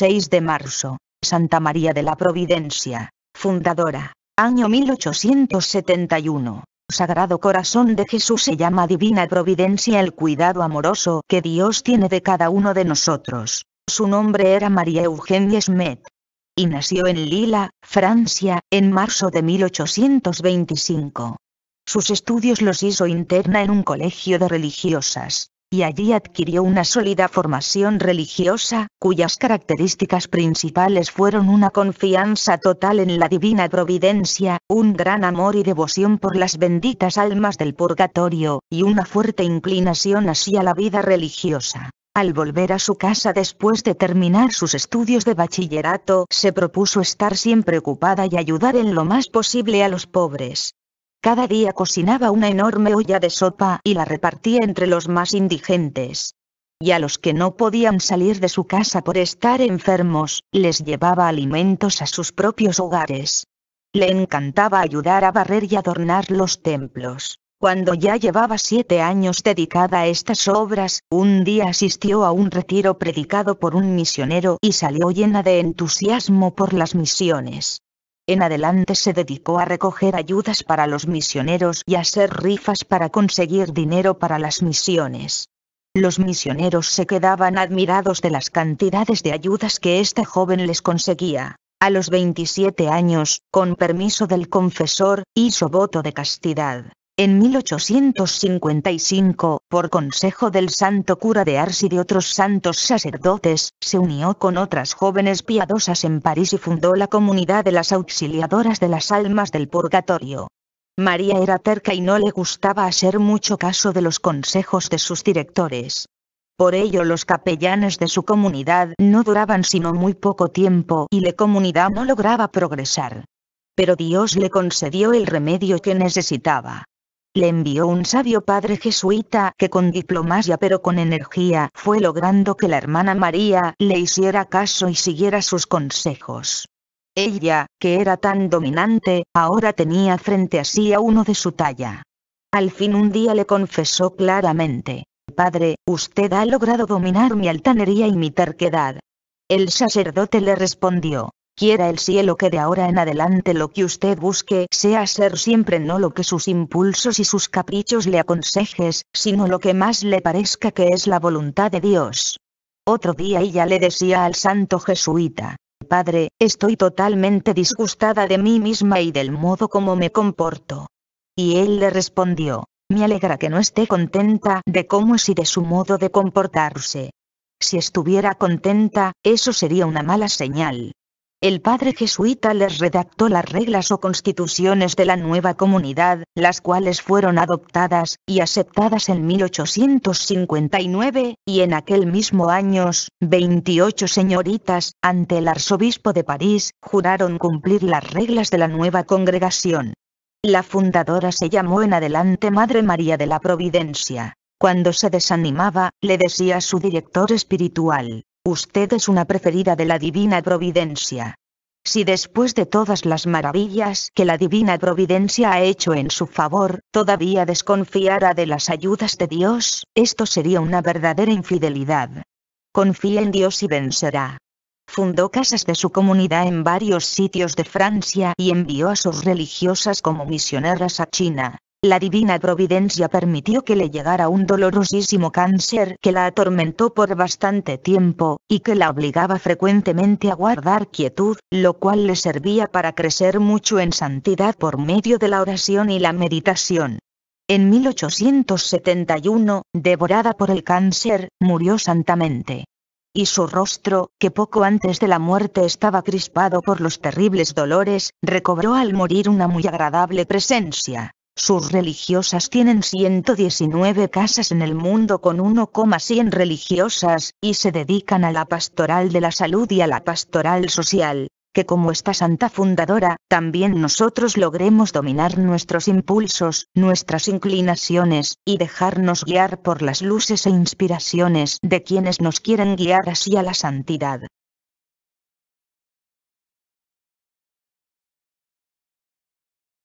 6 de marzo, Santa María de la Providencia, fundadora, año 1871. Sagrado Corazón de Jesús se llama Divina Providencia el cuidado amoroso que Dios tiene de cada uno de nosotros. Su nombre era María Eugenia Schmidt. Y nació en Lila, Francia, en marzo de 1825. Sus estudios los hizo interna en un colegio de religiosas y allí adquirió una sólida formación religiosa, cuyas características principales fueron una confianza total en la divina providencia, un gran amor y devoción por las benditas almas del purgatorio, y una fuerte inclinación hacia la vida religiosa. Al volver a su casa después de terminar sus estudios de bachillerato, se propuso estar siempre ocupada y ayudar en lo más posible a los pobres. Cada día cocinaba una enorme olla de sopa y la repartía entre los más indigentes. Y a los que no podían salir de su casa por estar enfermos, les llevaba alimentos a sus propios hogares. Le encantaba ayudar a barrer y adornar los templos. Cuando ya llevaba siete años dedicada a estas obras, un día asistió a un retiro predicado por un misionero y salió llena de entusiasmo por las misiones. En adelante se dedicó a recoger ayudas para los misioneros y a hacer rifas para conseguir dinero para las misiones. Los misioneros se quedaban admirados de las cantidades de ayudas que este joven les conseguía. A los 27 años, con permiso del confesor, hizo voto de castidad. En 1855, por consejo del santo cura de Ars y de otros santos sacerdotes, se unió con otras jóvenes piadosas en París y fundó la comunidad de las auxiliadoras de las almas del purgatorio. María era terca y no le gustaba hacer mucho caso de los consejos de sus directores. Por ello los capellanes de su comunidad no duraban sino muy poco tiempo y la comunidad no lograba progresar. Pero Dios le concedió el remedio que necesitaba le envió un sabio padre jesuita que con diplomacia pero con energía fue logrando que la hermana María le hiciera caso y siguiera sus consejos. Ella, que era tan dominante, ahora tenía frente a sí a uno de su talla. Al fin un día le confesó claramente, Padre, usted ha logrado dominar mi altanería y mi terquedad. El sacerdote le respondió, Quiera el cielo que de ahora en adelante lo que usted busque sea ser siempre no lo que sus impulsos y sus caprichos le aconsejes, sino lo que más le parezca que es la voluntad de Dios. Otro día ella le decía al santo jesuita, Padre, estoy totalmente disgustada de mí misma y del modo como me comporto. Y él le respondió, me alegra que no esté contenta de cómo es y de su modo de comportarse. Si estuviera contenta, eso sería una mala señal. El padre jesuita les redactó las reglas o constituciones de la nueva comunidad, las cuales fueron adoptadas y aceptadas en 1859, y en aquel mismo año, 28 señoritas, ante el arzobispo de París, juraron cumplir las reglas de la nueva congregación. La fundadora se llamó en adelante Madre María de la Providencia. Cuando se desanimaba, le decía a su director espiritual, Usted es una preferida de la divina providencia. Si después de todas las maravillas que la divina providencia ha hecho en su favor, todavía desconfiara de las ayudas de Dios, esto sería una verdadera infidelidad. Confía en Dios y vencerá. Fundó casas de su comunidad en varios sitios de Francia y envió a sus religiosas como misioneras a China. La divina providencia permitió que le llegara un dolorosísimo cáncer que la atormentó por bastante tiempo, y que la obligaba frecuentemente a guardar quietud, lo cual le servía para crecer mucho en santidad por medio de la oración y la meditación. En 1871, devorada por el cáncer, murió santamente y su rostro, que poco antes de la muerte estaba crispado por los terribles dolores, recobró al morir una muy agradable presencia. Sus religiosas tienen 119 casas en el mundo con 1,100 religiosas, y se dedican a la pastoral de la salud y a la pastoral social, que como esta santa fundadora, también nosotros logremos dominar nuestros impulsos, nuestras inclinaciones, y dejarnos guiar por las luces e inspiraciones de quienes nos quieren guiar hacia la santidad.